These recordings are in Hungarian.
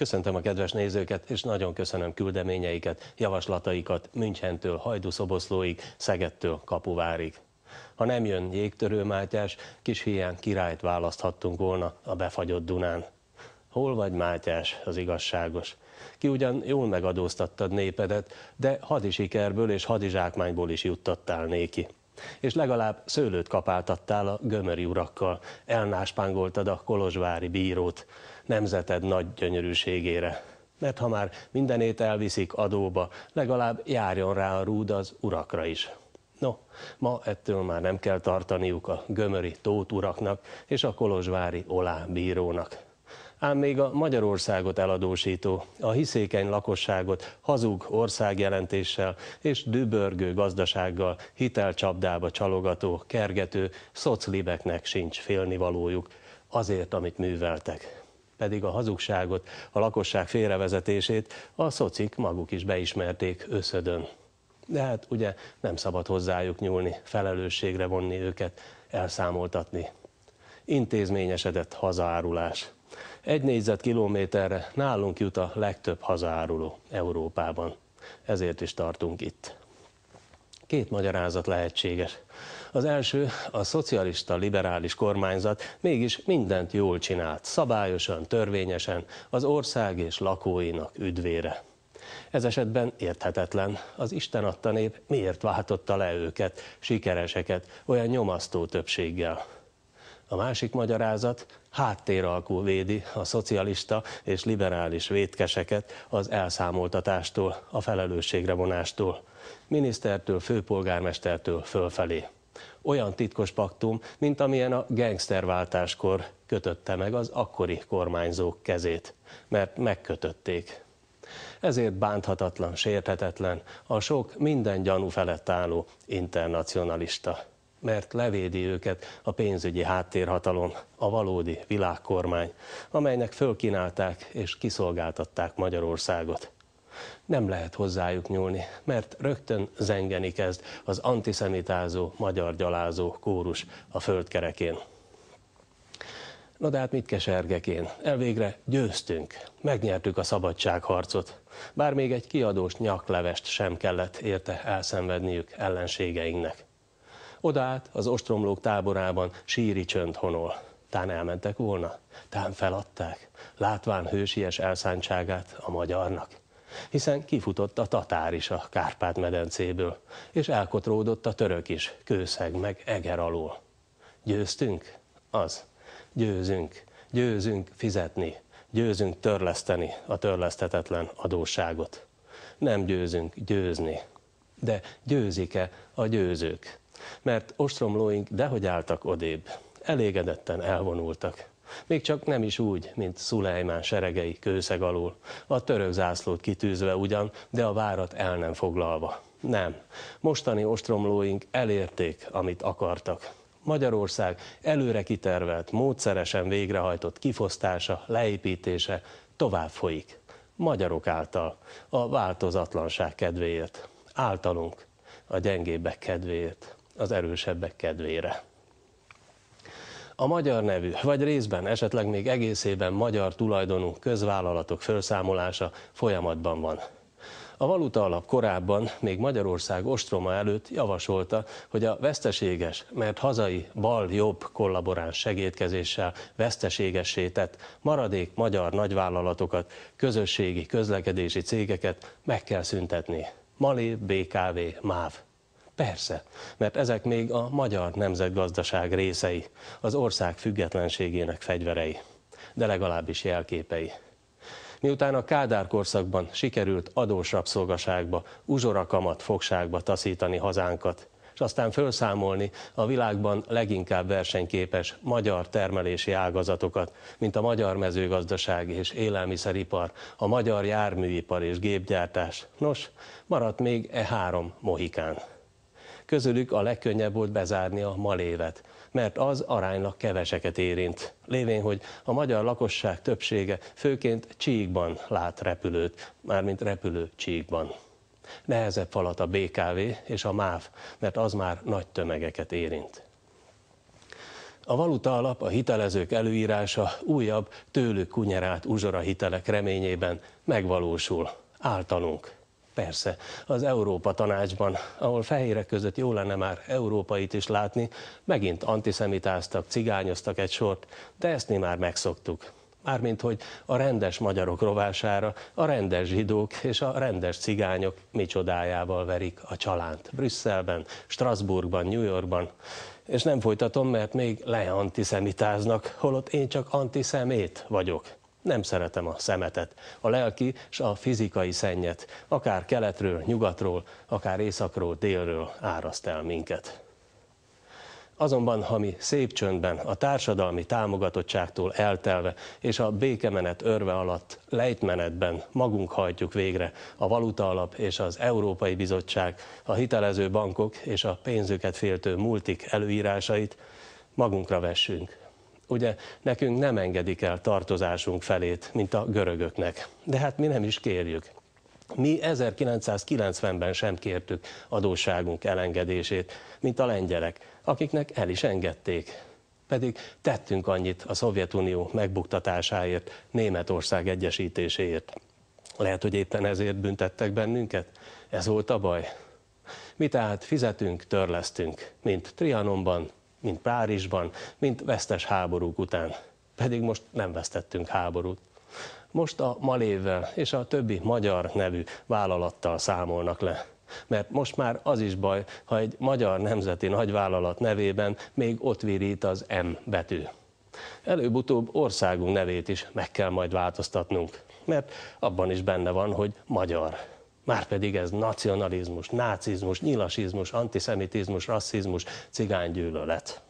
Köszöntöm a kedves nézőket, és nagyon köszönöm küldeményeiket, javaslataikat Münchentől Hajdúszoboszlóig, Szegettől Kapuvárig. Ha nem jön jégtörő Mátyás, kis hiány királyt választhattunk volna a befagyott Dunán. Hol vagy Mátyás, az igazságos? Ki ugyan jól megadóztattad népedet, de hadisikerből és hadizsákmányból is juttattál néki és legalább szőlőt kapáltattál a gömöri urakkal, elnáspángoltad a kolozsvári bírót, nemzeted nagy gyönyörűségére. Mert ha már mindenét elviszik adóba, legalább járjon rá a rúd az urakra is. No, ma ettől már nem kell tartaniuk a gömöri uraknak és a kolozsvári olá bírónak. Ám még a Magyarországot eladósító, a hiszékeny lakosságot hazug országjelentéssel és dübörgő gazdasággal hitelcsapdába csalogató, kergető szoclibeknek sincs félnivalójuk azért, amit műveltek pedig a hazugságot, a lakosság félrevezetését a szocik maguk is beismerték összödön. De hát ugye nem szabad hozzájuk nyúlni, felelősségre vonni őket, elszámoltatni. Intézményesedett hazárulás. Egy négyzetkilométerre nálunk jut a legtöbb hazáruló Európában. Ezért is tartunk itt. Két magyarázat lehetséges. Az első, a szocialista liberális kormányzat mégis mindent jól csinált, szabályosan, törvényesen, az ország és lakóinak üdvére. Ez esetben érthetetlen. Az Isten adta nép miért váltotta le őket, sikereseket, olyan nyomasztó többséggel? A másik magyarázat háttéralkú védi a szocialista és liberális vétkeseket az elszámoltatástól, a felelősségre vonástól minisztertől, főpolgármestertől fölfelé. Olyan titkos paktum, mint amilyen a gangsterváltáskor kötötte meg az akkori kormányzók kezét, mert megkötötték. Ezért bánthatatlan, sérthetetlen a sok minden gyanú felett álló internacionalista mert levédi őket a pénzügyi háttérhatalom, a valódi világkormány, amelynek fölkínálták és kiszolgáltatták Magyarországot nem lehet hozzájuk nyúlni, mert rögtön zengeni kezd az antiszemitázó, magyar gyalázó kórus a földkerekén. Na de hát mit kesergek én? Elvégre győztünk, megnyertük a szabadságharcot. Bár még egy kiadós nyaklevest sem kellett érte elszenvedniük ellenségeinknek. Oda át az ostromlók táborában síri csönd honol. Tán elmentek volna, tán feladták, látván hősies elszántságát a magyarnak hiszen kifutott a tatár is a Kárpát-medencéből, és elkotródott a török is, kőszeg meg eger alól. Győztünk? Az. Győzünk. Győzünk fizetni. Győzünk törleszteni a törlesztetetlen adósságot. Nem győzünk győzni. De győzik-e a győzők? Mert ostromlóink dehogy álltak odébb, elégedetten elvonultak. Még csak nem is úgy, mint Szulejmán seregei kőszeg alól, a török zászlót kitűzve ugyan, de a várat el nem foglalva. Nem. Mostani ostromlóink elérték, amit akartak. Magyarország előre kitervelt, módszeresen végrehajtott kifosztása, leépítése tovább folyik. Magyarok által, a változatlanság kedvéért. Általunk, a gyengébbek kedvéért, az erősebbek kedvére. A magyar nevű, vagy részben, esetleg még egészében magyar tulajdonú közvállalatok felszámolása folyamatban van. A valuta alap korábban, még Magyarország ostroma előtt javasolta, hogy a veszteséges, mert hazai bal-jobb kollaboráns segítkezéssel veszteségessé tett maradék magyar nagyvállalatokat, közösségi közlekedési cégeket meg kell szüntetni. Malé, BKV, MÁV. Persze, mert ezek még a magyar nemzetgazdaság részei, az ország függetlenségének fegyverei, de legalábbis jelképei. Miután a Kádár korszakban sikerült adós rabszolgaságba, uzsorakamat fogságba taszítani hazánkat, és aztán felszámolni a világban leginkább versenyképes magyar termelési ágazatokat, mint a magyar mezőgazdaság és élelmiszeripar, a magyar járműipar és gépgyártás. Nos, maradt még e három mohikán. Közülük a legkönnyebb volt bezárni a malévet, mert az aránylag keveseket érint. Lévén, hogy a magyar lakosság többsége főként csíkban lát repülőt, mármint repülő csíkban. Nehezebb falat a BKV és a MÁV, mert az már nagy tömegeket érint. A valuta alap, a hitelezők előírása újabb, tőlük kunyerált uzsora hitelek reményében megvalósul. Általunk. Persze, az Európa Tanácsban, ahol fehérek között jó lenne már európait is látni, megint antiszemitáztak, cigányoztak egy sort, de ezt mi már megszoktuk. Mármint, hogy a rendes magyarok rovására, a rendes zsidók és a rendes cigányok micsodájával verik a csalánt. Brüsszelben, Strasbourgban, New Yorkban. És nem folytatom, mert még leantiszemitáznak, holott én csak antiszemét vagyok. Nem szeretem a szemetet, a lelki és a fizikai szennyet, akár keletről, nyugatról, akár északról, délről áraszt el minket. Azonban, ha mi szép csöndben, a társadalmi támogatottságtól eltelve és a békemenet örve alatt lejtmenetben magunk hajtjuk végre a valuta alap és az Európai Bizottság, a hitelező bankok és a pénzüket féltő multik előírásait, magunkra vessünk Ugye nekünk nem engedik el tartozásunk felét, mint a görögöknek. De hát mi nem is kérjük. Mi 1990-ben sem kértük adósságunk elengedését, mint a lengyelek, akiknek el is engedték. Pedig tettünk annyit a Szovjetunió megbuktatásáért, Németország egyesítéséért. Lehet, hogy éppen ezért büntettek bennünket? Ez volt a baj. Mi tehát fizetünk, törlesztünk, mint Trianonban, mint Párizsban, mint vesztes háborúk után. Pedig most nem vesztettünk háborút. Most a Malévvel és a többi magyar nevű vállalattal számolnak le. Mert most már az is baj, ha egy magyar nemzeti nagyvállalat nevében még ott virít az M betű. Előbb-utóbb országunk nevét is meg kell majd változtatnunk, mert abban is benne van, hogy magyar. Márpedig ez nacionalizmus, nácizmus, nyilasizmus, antiszemitizmus, rasszizmus, cigánygyűlölet.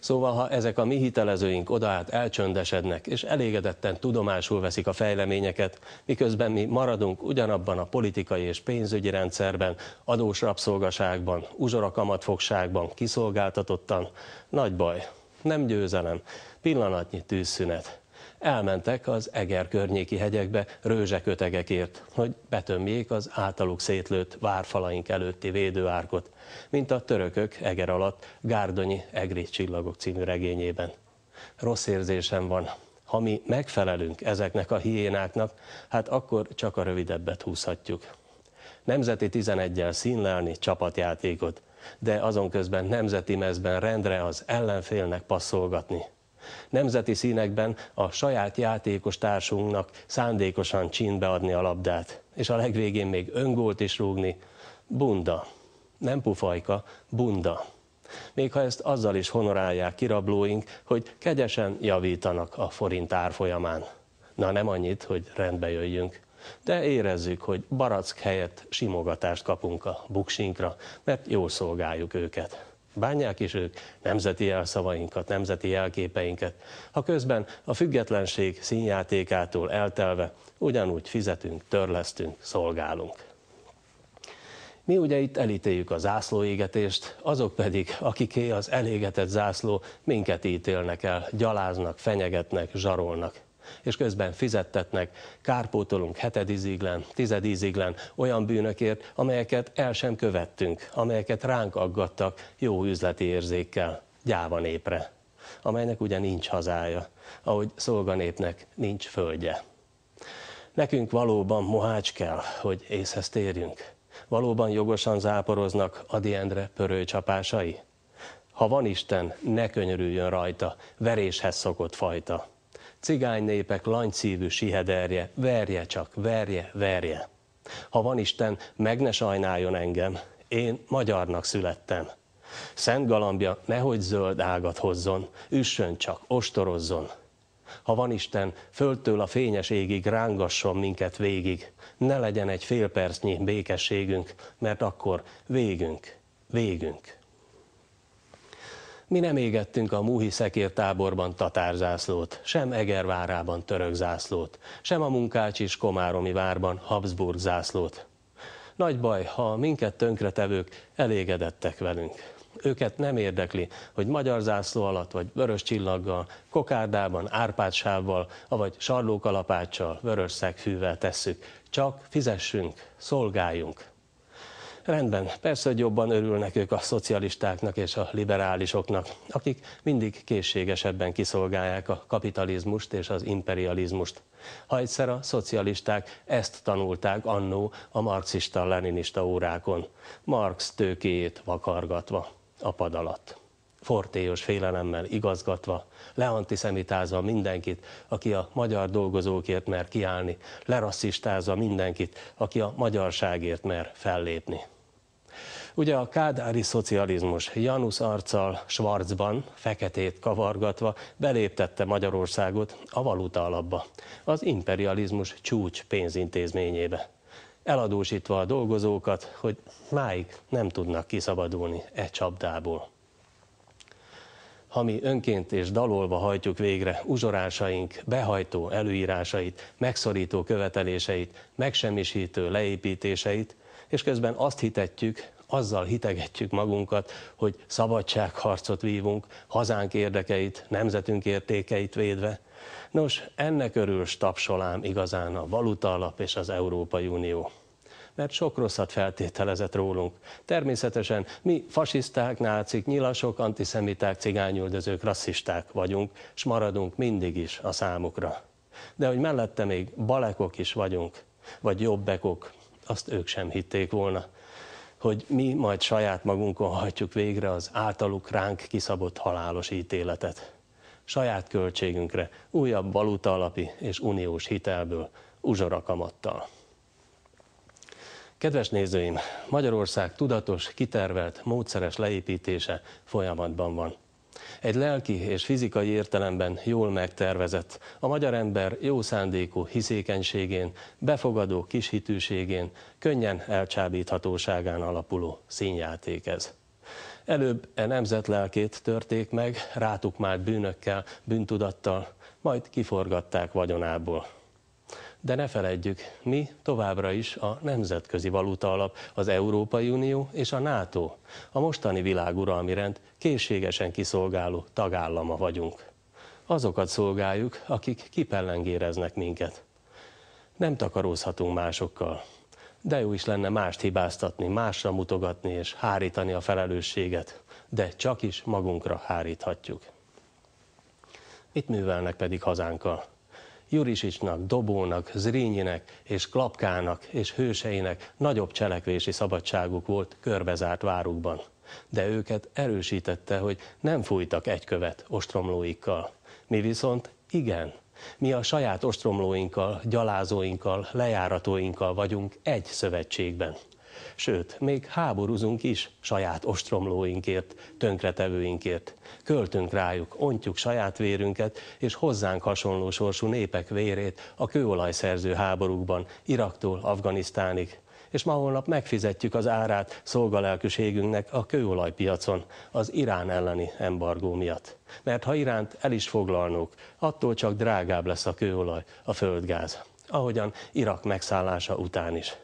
Szóval, ha ezek a mi hitelezőink odaát elcsöndesednek, és elégedetten tudomásul veszik a fejleményeket, miközben mi maradunk ugyanabban a politikai és pénzügyi rendszerben, adós rabszolgaságban, uzsorakamatfogságban, kiszolgáltatottan, nagy baj, nem győzelem, pillanatnyi tűzszünet, elmentek az Eger környéki hegyekbe rőzsekötegekért, hogy betömjék az általuk szétlőtt várfalaink előtti védőárkot, mint a törökök Eger alatt Gárdonyi Egri csillagok című regényében. Rossz érzésem van, ha mi megfelelünk ezeknek a hiénáknak, hát akkor csak a rövidebbet húzhatjuk. Nemzeti 11-el színlelni csapatjátékot, de azon közben nemzeti mezben rendre az ellenfélnek passzolgatni – Nemzeti színekben a saját játékos társunknak szándékosan csínbe adni a labdát, és a legvégén még öngólt is rúgni. Bunda. Nem pufajka, bunda. Még ha ezt azzal is honorálják kirablóink, hogy kegyesen javítanak a forint árfolyamán. Na nem annyit, hogy rendbe jöjjünk. De érezzük, hogy barack helyett simogatást kapunk a buksinkra, mert jól szolgáljuk őket bánják is ők nemzeti elszavainkat, nemzeti jelképeinket. Ha közben a függetlenség színjátékától eltelve ugyanúgy fizetünk, törlesztünk, szolgálunk. Mi ugye itt elítéljük a zászlóégetést, azok pedig, akiké az elégetett zászló, minket ítélnek el, gyaláznak, fenyegetnek, zsarolnak és közben fizettetnek, kárpótolunk hetediziglen, tizediziglen olyan bűnökért, amelyeket el sem követtünk, amelyeket ránk aggattak jó üzleti érzékkel, gyáva népre, amelynek ugye nincs hazája, ahogy szolganépnek nincs földje. Nekünk valóban mohács kell, hogy észhez térjünk. Valóban jogosan záporoznak Adi Endre csapásai? Ha van Isten, ne könyörüljön rajta, veréshez szokott fajta. Cigány népek lanycívű sihederje, verje csak, verje, verje. Ha van Isten, meg ne sajnáljon engem, én magyarnak születtem. Szent galambja nehogy zöld ágat hozzon, üssön csak, ostorozzon. Ha van Isten, földtől a fényes égig rángasson minket végig, ne legyen egy fél percnyi békességünk, mert akkor végünk, végünk. Mi nem égettünk a Múhi szekértáborban tatárzászlót, sem Egervárában török zászlót, sem a Munkács és Komáromi várban Habsburg zászlót. Nagy baj, ha minket tönkretevők elégedettek velünk. Őket nem érdekli, hogy magyar zászló alatt, vagy vörös csillaggal, kokárdában, árpátsával, avagy sarlókalapáccsal, vörös szegfűvel tesszük. Csak fizessünk, szolgáljunk. Rendben, persze, hogy jobban örülnek ők a szocialistáknak és a liberálisoknak, akik mindig készségesebben kiszolgálják a kapitalizmust és az imperializmust. Ha egyszer a szocialisták ezt tanulták annó a marxista-leninista órákon, Marx tőkéjét vakargatva a pad alatt fortélyos félelemmel igazgatva, leantiszemitázva mindenkit, aki a magyar dolgozókért mer kiállni, lerasszistázva mindenkit, aki a magyarságért mer fellépni. Ugye a kádári szocializmus Janusz arccal Schwarzban, feketét kavargatva beléptette Magyarországot a valuta alapba, az imperializmus csúcs pénzintézményébe. Eladósítva a dolgozókat, hogy máig nem tudnak kiszabadulni e csapdából ha mi önként és dalolva hajtjuk végre uzsorásaink behajtó előírásait, megszorító követeléseit, megsemmisítő leépítéseit, és közben azt hitetjük, azzal hitegetjük magunkat, hogy szabadságharcot vívunk, hazánk érdekeit, nemzetünk értékeit védve. Nos, ennek örül stapsolám igazán a valuta alap és az Európai Unió mert sok rosszat feltételezett rólunk. Természetesen mi fasiszták, nácik, nyilasok, antiszemiták, cigányüldözők, rasszisták vagyunk, és maradunk mindig is a számukra. De hogy mellette még balekok is vagyunk, vagy jobbekok, azt ők sem hitték volna hogy mi majd saját magunkon hajtjuk végre az általuk ránk kiszabott halálos ítéletet. Saját költségünkre, újabb valuta alapi és uniós hitelből, uzsorakamattal. Kedves nézőim, Magyarország tudatos, kitervelt, módszeres leépítése folyamatban van. Egy lelki és fizikai értelemben jól megtervezett, a magyar ember jó szándékú hiszékenységén, befogadó kishitűségén, könnyen elcsábíthatóságán alapuló színjáték ez. Előbb e nemzet lelkét törték meg, rátukmált bűnökkel, bűntudattal, majd kiforgatták vagyonából. De ne feledjük, mi továbbra is a nemzetközi valuta alap, az Európai Unió és a NATO, a mostani világuralmi rend készségesen kiszolgáló tagállama vagyunk. Azokat szolgáljuk, akik kipellengéreznek minket. Nem takarózhatunk másokkal. De jó is lenne mást hibáztatni, másra mutogatni és hárítani a felelősséget, de csak is magunkra háríthatjuk. Mit művelnek pedig hazánkkal? Jurisicsnak, Dobónak, Zrínyinek és Klapkának és hőseinek nagyobb cselekvési szabadságuk volt körbezárt várukban. De őket erősítette, hogy nem fújtak egy követ ostromlóikkal. Mi viszont igen. Mi a saját ostromlóinkkal, gyalázóinkkal, lejáratóinkkal vagyunk egy szövetségben. Sőt, még háborúzunk is saját ostromlóinkért, tönkretevőinkért. Költünk rájuk, ontjuk saját vérünket és hozzánk hasonló sorsú népek vérét a kőolajszerző háborúkban, Iraktól Afganisztánig és ma holnap megfizetjük az árát szolgalelkűségünknek a kőolajpiacon az Irán elleni embargó miatt. Mert ha Iránt el is foglalnók, attól csak drágább lesz a kőolaj, a földgáz, ahogyan Irak megszállása után is.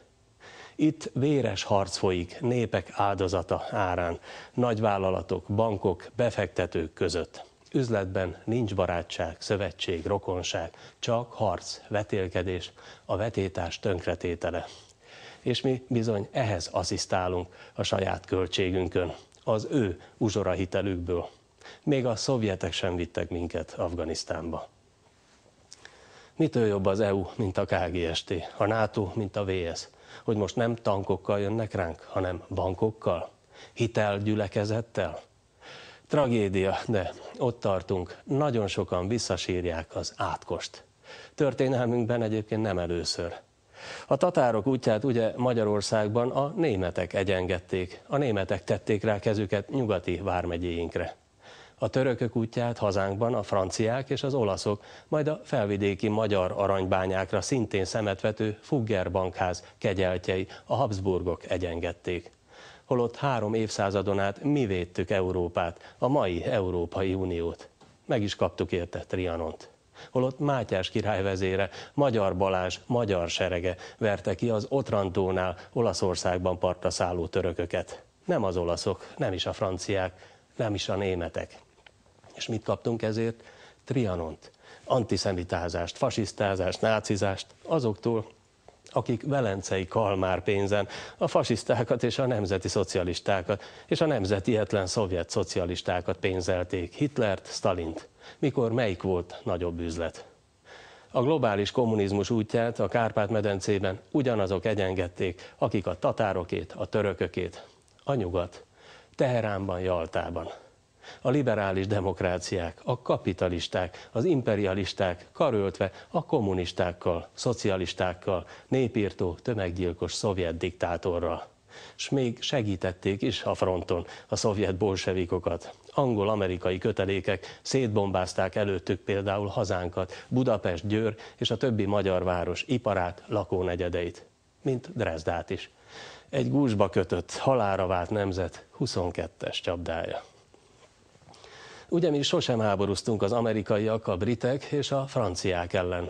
Itt véres harc folyik népek áldozata árán, nagyvállalatok, bankok, befektetők között. Üzletben nincs barátság, szövetség, rokonság, csak harc, vetélkedés, a vetétás tönkretétele. És mi bizony ehhez asszisztálunk a saját költségünkön, az ő uzsora hitelükből. Még a szovjetek sem vittek minket Afganisztánba. Mitől jobb az EU, mint a KGST, a NATO, mint a VS? hogy most nem tankokkal jönnek ránk, hanem bankokkal, hitelgyülekezettel. Tragédia, de ott tartunk. Nagyon sokan visszasírják az átkost. Történelmünkben egyébként nem először. A tatárok útját ugye Magyarországban a németek egyengedték, a németek tették rá kezüket nyugati vármegyéinkre a törökök útját hazánkban a franciák és az olaszok, majd a felvidéki magyar aranybányákra szintén szemetvető Fugger bankház kegyeltjei, a Habsburgok egyengedték. Holott három évszázadon át mi védtük Európát, a mai Európai Uniót. Meg is kaptuk érte Trianont holott Mátyás király vezére, Magyar Balázs, magyar serege verte ki az Otrantónál Olaszországban partra szálló törököket. Nem az olaszok, nem is a franciák, nem is a németek. És mit kaptunk ezért? Trianont, antiszemitázást, fasisztázást, nácizást azoktól, akik velencei kalmár pénzen a fasisztákat és a nemzeti szocialistákat és a nemzeti etlen szovjet szocialistákat pénzelték, Hitlert, Stalint. Mikor melyik volt nagyobb üzlet? A globális kommunizmus útját a Kárpát-medencében ugyanazok egyengedték, akik a tatárokét, a törökökét. A nyugat, Teheránban, Jaltában. A liberális demokráciák, a kapitalisták, az imperialisták karöltve a kommunistákkal, szocialistákkal, népírtó, tömeggyilkos szovjet diktátorral s még segítették is a fronton a szovjet bolsevikokat. Angol-amerikai kötelékek szétbombázták előttük például hazánkat, Budapest, Győr és a többi magyar város iparát, lakónegyedeit, mint Drezdát is. Egy gúzsba kötött, halára vált nemzet 22-es csapdája. Ugye mi sosem háborúztunk az amerikaiak, a britek és a franciák ellen.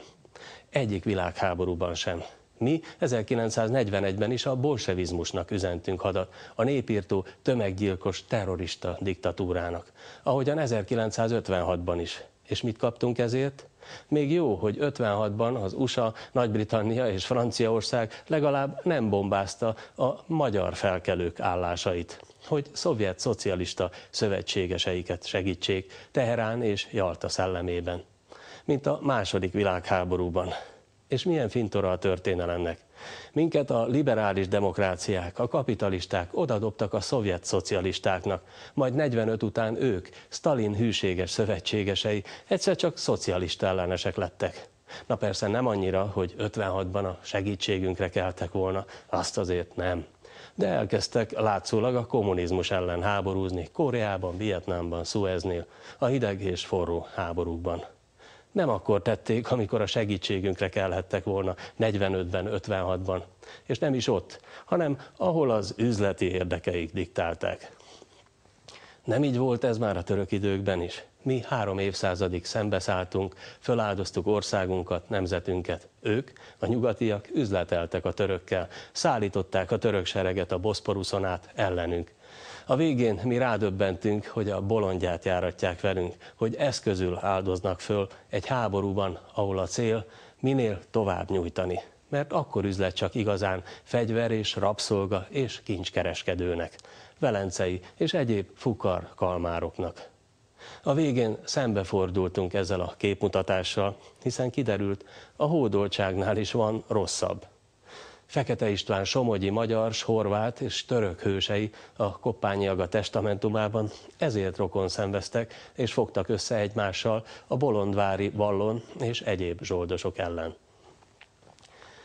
Egyik világháborúban sem. Mi 1941-ben is a bolsevizmusnak üzentünk hadat, a népírtó, tömeggyilkos, terrorista diktatúrának. Ahogyan 1956-ban is. És mit kaptunk ezért? Még jó, hogy 56-ban az USA, Nagy-Britannia és Franciaország legalább nem bombázta a magyar felkelők állásait hogy szovjet szocialista szövetségeseiket segítsék Teherán és Jalta szellemében, mint a második világháborúban. És milyen fintora a történelemnek? Minket a liberális demokráciák, a kapitalisták odadobtak a szovjet szocialistáknak, majd 45 után ők, Stalin hűséges szövetségesei, egyszer csak szocialista ellenesek lettek. Na persze nem annyira, hogy 56-ban a segítségünkre keltek volna, azt azért nem de elkezdtek látszólag a kommunizmus ellen háborúzni Koreában, Vietnámban, Sueznél, a hideg és forró háborúkban. Nem akkor tették, amikor a segítségünkre kellhettek volna 45-ben, 56-ban, és nem is ott, hanem ahol az üzleti érdekeik diktálták. Nem így volt ez már a török időkben is. Mi három évszázadig szembeszálltunk, föláldoztuk országunkat, nemzetünket. Ők, a nyugatiak üzleteltek a törökkel, szállították a török sereget a Boszporuszon át ellenünk. A végén mi rádöbbentünk, hogy a bolondját járatják velünk, hogy eszközül áldoznak föl egy háborúban, ahol a cél minél tovább nyújtani. Mert akkor üzlet csak igazán fegyver és rabszolga és kincskereskedőnek velencei és egyéb fukar kalmároknak. A végén szembefordultunk ezzel a képmutatással, hiszen kiderült, a hódoltságnál is van rosszabb. Fekete István somogyi magyar, horvát és török hősei a Koppányiaga testamentumában ezért rokon szenveztek és fogtak össze egymással a bolondvári vallon és egyéb zsoldosok ellen.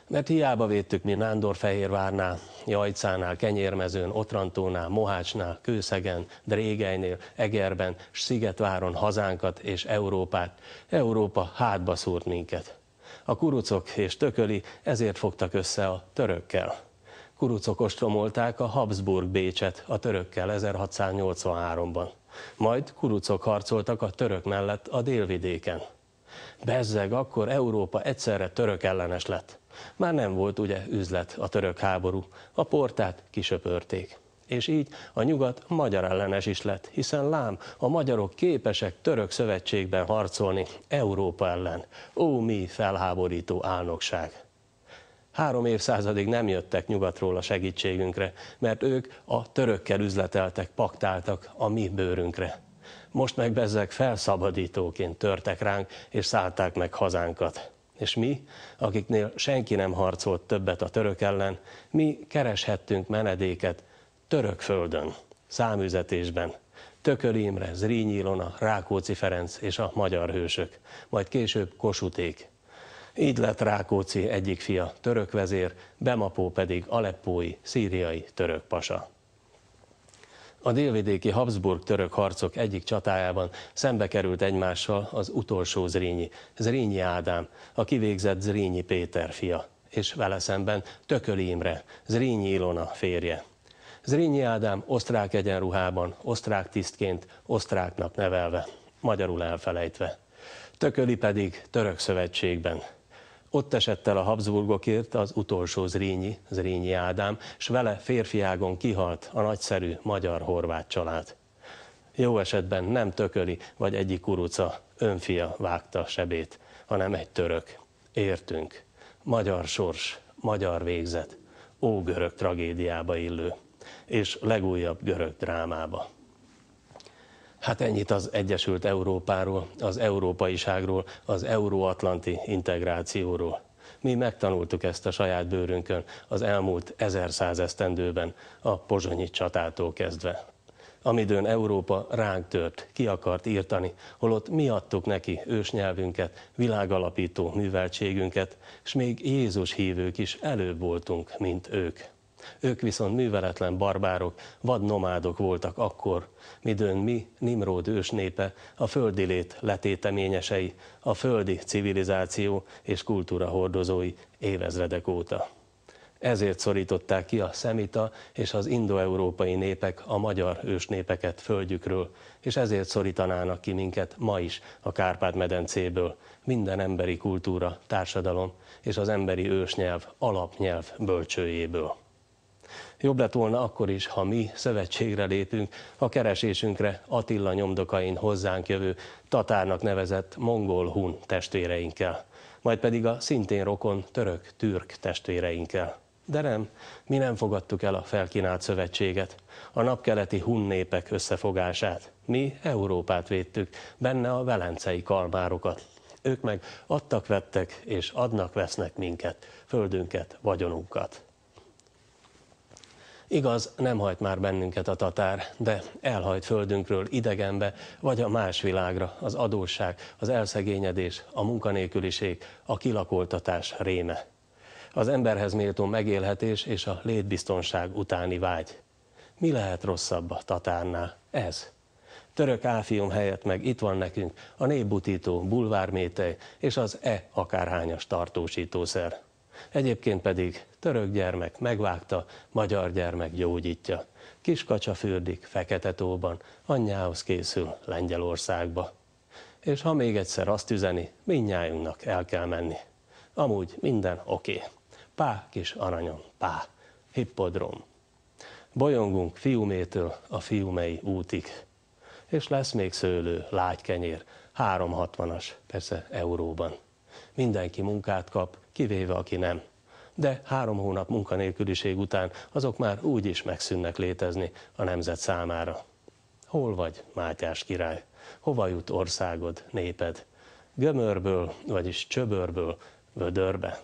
Mert hiába védtük mi Nándorfehérvárnál, Jajcánál, Kenyérmezőn, Otrantónál, Mohácsnál, Kőszegen, Drégeinél, Egerben, Szigetváron hazánkat és Európát. Európa hátba szúrt minket. A kurucok és tököli ezért fogtak össze a törökkel. Kurucok ostromolták a Habsburg-Bécset a törökkel 1683-ban. Majd kurucok harcoltak a török mellett a délvidéken. Bezzeg akkor Európa egyszerre török ellenes lett. Már nem volt ugye üzlet a török háború, a portát kisöpörték. És így a nyugat magyar ellenes is lett, hiszen lám, a magyarok képesek török szövetségben harcolni Európa ellen. Ó, mi felháborító álnokság! Három évszázadig nem jöttek nyugatról a segítségünkre, mert ők a törökkel üzleteltek, paktáltak a mi bőrünkre. Most meg bezzeg felszabadítóként törtek ránk, és szállták meg hazánkat és mi, akiknél senki nem harcolt többet a török ellen, mi kereshettünk menedéket török földön, számüzetésben. Tököl Imre, Zrínyi Ilona, Rákóczi Ferenc és a magyar hősök, majd később Kosuték. Így lett Rákóczi egyik fia török vezér, Bemapó pedig aleppói, szíriai török pasa. A délvidéki Habsburg-török harcok egyik csatájában szembe került egymással az utolsó Zrínyi, Zrínyi Ádám, a kivégzett Zrínyi Péter fia, és vele szemben Tököli Imre, Zrínyi Ilona férje. Zrínyi Ádám osztrák egyenruhában, osztrák tisztként, osztráknak nevelve, magyarul elfelejtve. Tököli pedig török szövetségben, ott esett el a Habsburgokért az utolsó Zrínyi, Zrínyi Ádám, s vele férfiágon kihalt a nagyszerű magyar-horvát család. Jó esetben nem tököli vagy egyik kuruca önfia vágta sebét, hanem egy török. Értünk. Magyar sors, magyar végzet, görög tragédiába illő, és legújabb görög drámába. Hát ennyit az Egyesült Európáról, az ságról, az euróatlanti integrációról. Mi megtanultuk ezt a saját bőrünkön az elmúlt 1100 esztendőben, a pozsonyi csatától kezdve. Amidőn Európa ránk tört, ki akart írtani, holott mi adtuk neki ősnyelvünket, világalapító műveltségünket, s még Jézus hívők is előbb voltunk, mint ők. Ők viszont műveletlen barbárok, vadnomádok voltak akkor, midőn mi, Nimród ős népe, a földi lét letéteményesei, a földi civilizáció és kultúra hordozói évezredek óta. Ezért szorították ki a szemita és az indoeurópai népek a magyar ősnépeket földjükről, és ezért szorítanának ki minket ma is a Kárpát-medencéből, minden emberi kultúra, társadalom és az emberi ősnyelv alapnyelv bölcsőjéből. Jobb lett volna akkor is, ha mi szövetségre lépünk, a keresésünkre Attila nyomdokain hozzánk jövő tatárnak nevezett mongol-hun testvéreinkkel, majd pedig a szintén rokon török-türk testvéreinkkel. De nem, mi nem fogadtuk el a felkínált szövetséget, a napkeleti hun népek összefogását. Mi Európát védtük, benne a velencei kalmárokat. Ők meg adtak vettek és adnak vesznek minket, földünket, vagyonunkat. Igaz, nem hajt már bennünket a tatár, de elhajt földünkről idegenbe, vagy a más világra, az adósság, az elszegényedés, a munkanélküliség, a kilakoltatás réme. Az emberhez méltó megélhetés és a létbiztonság utáni vágy. Mi lehet rosszabb a tatárnál? Ez. Török áfium helyett meg itt van nekünk a népbutító, bulvármétej és az e akárhányas tartósítószer. Egyébként pedig török gyermek megvágta, magyar gyermek gyógyítja. Kiskacsa fürdik fekete tóban, anyjához készül Lengyelországba. És ha még egyszer azt üzeni, mindnyájunknak el kell menni. Amúgy minden oké. Okay. Pá, kis aranyom, pá, hippodrom. Bolyongunk fiumétől a fiumei útig. És lesz még szőlő, lágykenyér, 360-as, persze euróban. Mindenki munkát kap, kivéve aki nem. De három hónap munkanélküliség után azok már úgy is megszűnnek létezni a nemzet számára. Hol vagy, Mátyás király? Hova jut országod, néped? Gömörből, vagyis csöbörből, vödörbe?